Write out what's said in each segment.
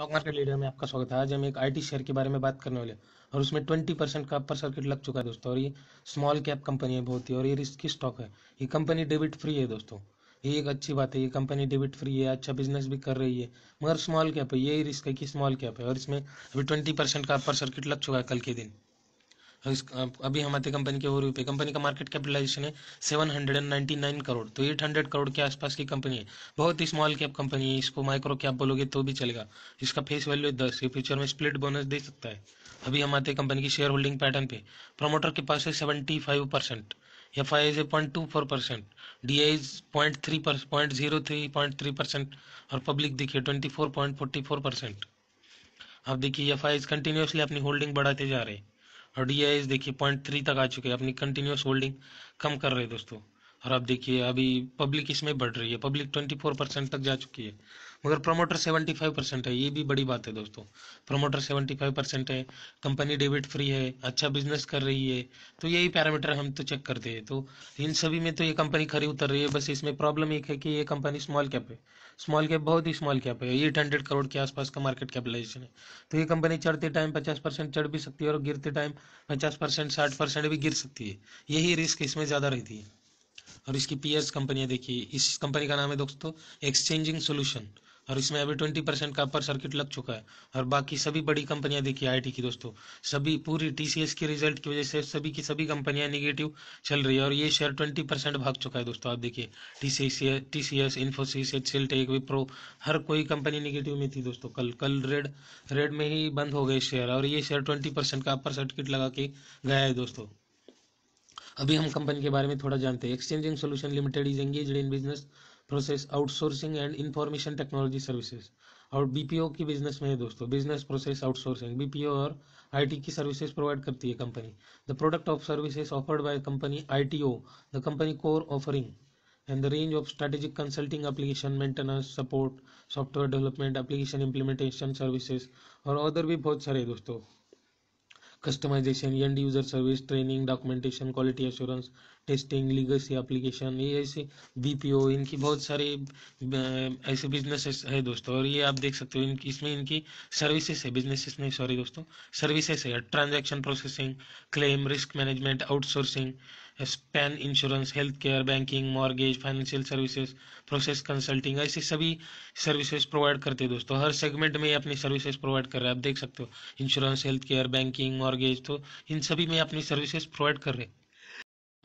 stock market leader में आपका स्वागत है आज हम एक आईटी शेयर के बारे में बात करने वाले और उसमें ट्वेंटी परसेंट का अपर सर्किट लग चुका है दोस्तों और ये स्मॉल कैप कंपनी है बहुत ही और ये रिस्की स्टॉक है ये कंपनी डेबिट फ्री है दोस्तों ये एक अच्छी बात है ये कंपनी डेबिट फ्री है अच्छा बिजनेस भी कर रही है मगर स्मॉल कैप है यही रिस्क है कि स्मॉल कैप है और इसमें अभी ट्वेंटी परसेंट का अपर सर्किट लग चुका है कल के दिन अभी हमारे कंपनी के ओवरव्यू पे कंपनी का मार्केट कैपिटलाइजेशन है seven hundred and ninety nine crore तो एट हंड्रेड करोड़ के आसपास की कंपनी है बहुत ही स्मॉल कैप कंपनी है इसको माइक्रो कैप बोलोगे तो भी चलेगा इसका फेस वैल्यू दस ये फ्यूचर में स्प्लिट बोनस दे सकता है अभी हमारे कंपनी की शेयर होल्डिंग पैटर्न पे प्रोमोटर के पास है seventy five percent F I Is a point two four percent D I point three point zero three point three percent और पब्लिक देखिए twenty four point forty four percent अब देखिए F I Is continuously अपनी holding बढ़ाते जा रहे हैं और डी देखिए पॉइंट थ्री तक आ चुके हैं अपनी कंटिन्यूस होल्डिंग कम कर रहे हैं दोस्तों और आप देखिए अभी पब्लिक इसमें बढ़ रही है पब्लिक 24 परसेंट तक जा चुकी है मगर प्रमोटर 75 परसेंट है ये भी बड़ी बात है दोस्तों प्रमोटर 75 परसेंट है कंपनी डेबिट फ्री है अच्छा बिजनेस कर रही है तो यही पैरामीटर हम तो चेक करते हैं तो इन सभी में तो ये कंपनी खरी उतर रही है बस इसमें प्रॉब्लम एक है कि ये कंपनी स्मॉल कैप है स्मॉल कैप बहुत ही स्मॉल कैप है एट हंड्रेड करोड़ के आसपास का मार्केट कैपिटलाइजेशन है तो ये कंपनी चढ़ते टाइम पचास परसेंट चढ़ भी सकती है और गिरते टाइम पचास परसेंट साठ परसेंट भी गिर सकती है यही रिस्क इसमें ज़्यादा रहती है और इसकी पीएस कंपनियां देखिए इस कंपनी का नाम है दोस्तों एक्सचेंजिंग सोल्यूशन और इसमें अभी ट्वेंटी परसेंट का अपर सर्किट लग चुका है और बाकी सभी बड़ी कंपनियां देखिए आईटी की दोस्तों सभी पूरी टीसीएस के रिजल्ट की वजह से सभी की सभी कंपनियां निगेटिव चल रही है और ये शेयर ट्वेंटी परसेंट भाग चुका है दोस्तों आप देखिए TCS TCS Infosys HCL tech Wipro हर कोई कंपनी निगेटिव में थी दोस्तों कल कल रेड रेड में ही बंद हो गए शेयर और ये शेयर ट्वेंटी परसेंट का अपर सर्किट लगा के गया है दोस्तों अभी हम कंपनी के बारे में थोड़ा जानते हैं exchanging solution limited is engage in business process outsourcing and information technology services और बीपीओ की बिजनेस में है दोस्तों बिजनेस प्रोसेस आउटसोर्सिंग बीपीओ और आईटी की सर्विसेज प्रोवाइड करती है company the product of services offered by company ITO the company core offering and the range of strategic consulting application maintenance support software development application implementation services और other भी बहुत सारे दोस्तों customisation end user service training documentation quality assurance testing legacy application ये ऐसे BPO इनकी बहुत सारे ऐसे बिजनेसेस है दोस्तों और ये आप देख सकते हो इनकी इसमें इनकी सर्विसेज है बिजनेसेस नहीं सॉरी दोस्तों सर्विसेज है transaction processing claim risk management outsourcing span insurance health care banking mortgage financial services process consulting ऐसे सभी सर्विसेज प्रोवाइड करते हैं दोस्तों हर सेगमेंट में अपनी सर्विसेज प्रोवाइड कर रहे हैं आप देख सकते हो insurance health care banking mortgage तो इन सभी में अपनी सर्विसेज प्रोवाइड कर रहे हैं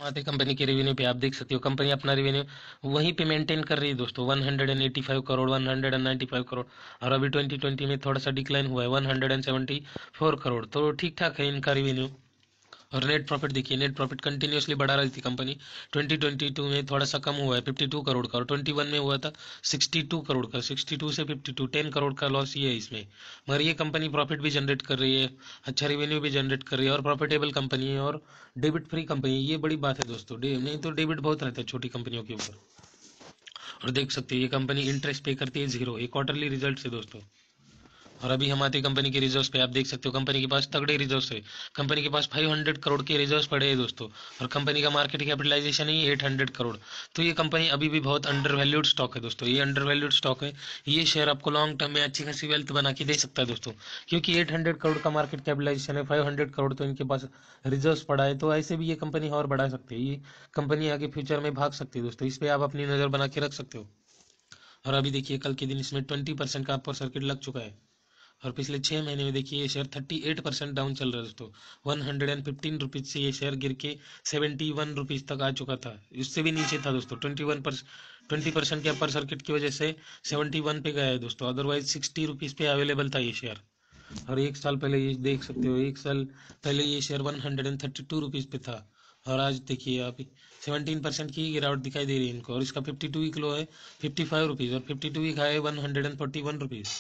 माते कंपनी के रेवेन्यू पे आप देख सकते हो कंपनी अपना रेवेन्यू वहीं पे मेंटेन कर रही है दोस्तों 185 करोड़ 195 करोड़ और अभी 2020 में थोड़ा सा डिक्लाइन हुआ है 174 करोड़ तो ठीक ठाक है इनका रेवेन्यू और नेट प्रॉफिट देखिए नेट प्रॉफिट कंटिन्यूसली बढ़ा रही थी कंपनी 2022 में थोड़ा सा कम हुआ है 52 करोड़ का और 21 में हुआ था 62 करोड़ का 62 से 52 10 करोड़ का लॉस ये है इसमें मगर ये कंपनी प्रॉफिट भी जनरेट कर रही है अच्छा रेवेन्यू भी जनरेट कर रही है और प्रॉफिटेबल कंपनी है और डेबिट फ्री कंपनी है ये बड़ी बात है दोस्तों नहीं तो डेबिट बहुत रहता है छोटी कंपनियों के ऊपर और देख सकते हैं ये कंपनी इंटरेस्ट पे करती है जीरो ये क्वार्टरली रिजल्ट है दोस्तों और अभी आते कंपनी के रिजर्व्स पे आप देख सकते हो कंपनी के पास तगड़े रिजर्व्स है कंपनी के पास 500 करोड़ के रिजर्व्स पड़े हैं दोस्तों और कंपनी का मार्केट कैपिटलाइजेशन ही 800 करोड़ तो ये कंपनी अभी भी बहुत अंडर वैल्यूड स्टॉक है दोस्तों ये अंडर वैल्यूड स्टॉक है ये शेयर आपको लॉन्ग टर्म में अच्छी खासी वेल्थ बना के दे सकता है दोस्तों क्योंकि एट करोड़ का मार्केट कैपिटलाइजेशन है फाइव करोड़ तो इनके पास रिजर्व पड़ा है तो ऐसे भी ये कंपनी और बढ़ा सकती है ये कंपनी आगे फ्यूचर में भाग सकती है दोस्तों इस पर आप अपनी नज़र बना के रख सकते हो और अभी देखिए कल के दिन इसमें ट्वेंटी परसेंट का आपको सर्किट लग चुका है और पिछले छः महीने में देखिए ये शेयर 38 परसेंट डाउन चल रहा है दोस्तों one hundred and fifteen rupees से ये शेयर गिर के सेवेंटी वन रुपीज़ तक आ चुका था उससे भी नीचे था दोस्तों ट्वेंटी वन पर ट्वेंटी परसेंट के अपर सर्किट की वजह से सेवेंटी वन पे गया है दोस्तों अदरवाइज सिक्सटी रुपीज़ पे अवेलेबल था ये शेयर और एक साल पहले ये देख सकते हो एक साल पहले ये share one hundred and thirty two rupees पे था और आज देखिए आप सेवेंटीन परसेंट की गिरावट दिखाई दे रही है इनको और इसका फिफ्टी टू ही किलो है फिफ्टी फाइव रुपीज़ और फिफ्टी टू ही खाए one hundred and forty one rupees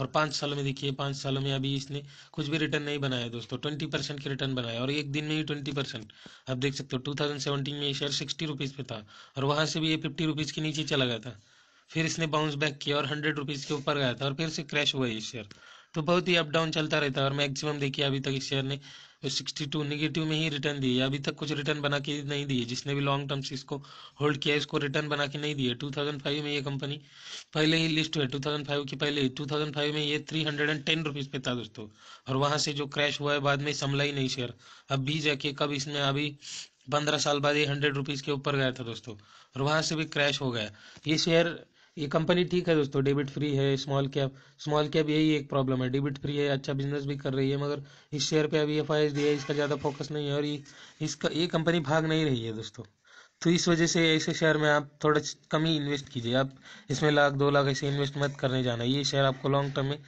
और पाँच सालों में देखिए पाँच सालों में अभी इसने कुछ भी रिटर्न नहीं बनाया दोस्तों ट्वेंटी परसेंट के रिटर्न बनाया और एक दिन में ही ट्वेंटी परसेंट आप देख सकते हो टू थाउजेंड सेवेंटीन में ये शेयर सिक्सटी रुपीज़ पे था और वहाँ से भी ये फिफ्टी रुपीज़ के नीचे चला गया था फिर इसने बाउंस बैक किया और हंड्रेड रुपीज़ के ऊपर गया था और फिर से क्रैश हुआ ये शेयर तो बहुत ही अप डाउन चलता रहता है और मैक्सिमम देखिए अभी तक इस शेयर ने सिक्सटी टू निगेटिव में ही रिटर्न दिए अभी तक कुछ रिटर्न बना के नहीं दिए जिसने भी लॉन्ग टर्म इसको होल्ड किया इसको रिटर्न बना के नहीं दिए 2005 में ये कंपनी पहले ही लिस्ट हुआ 2005 के पहले 2005 में ये three hundred and ten rupees पे था दोस्तों और वहाँ से जो क्रैश हुआ है बाद में संभला ही नहीं शेयर अब भी जाके कब इसने अभी पंद्रह साल बाद ये हंड्रेड रुपीज़ के ऊपर गया था दोस्तों और वहाँ से भी क्रैश हो गया ये शेयर ये कंपनी ठीक है दोस्तों डेबिट फ्री है स्मॉल कैप स्मॉल कैप यही एक प्रॉब्लम है डेबिट फ्री है अच्छा बिजनेस भी कर रही है मगर इस शेयर पे अभी एफ आई है इसका ज़्यादा फोकस नहीं है और ये इसका ये कंपनी भाग नहीं रही है दोस्तों तो इस वजह से ऐसे शेयर में आप थोड़ा कम ही इन्वेस्ट कीजिए आप इसमें लाख दो लाख ऐसे इन्वेस्ट मत करने जाना ये शेयर आपको लॉन्ग टर्म में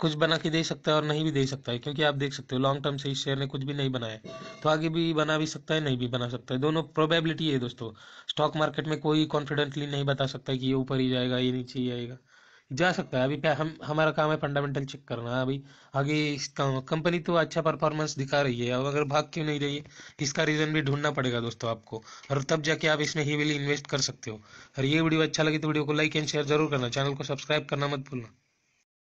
कुछ बना के दे सकता है और नहीं भी दे सकता है क्योंकि आप देख सकते हो लॉन्ग टर्म से इस शेयर ने कुछ भी नहीं बनाया तो आगे भी बना भी सकता है नहीं भी बना सकता है दोनों प्रोबेबिलिटी है दोस्तों स्टॉक मार्केट में कोई कॉन्फिडेंटली नहीं बता सकता है कि ये ऊपर ही जाएगा ये नीचे ही आएगा जा सकता है अभी हम हमारा काम है फंडामेंटल चेक करना अभी हाँ आगे कंपनी तो अच्छा परफॉर्मेंस दिखा रही है अब अगर भाग क्यों नहीं रही है इसका रीज़न भी ढूंढना पड़ेगा दोस्तों आपको और तब जाके आप इसमें हीविली इन्वेस्ट कर सकते हो और ये वीडियो अच्छा लगे तो वीडियो को लाइक एंड शेयर जरूर करना चैनल को सब्सक्राइब करना मत भूलना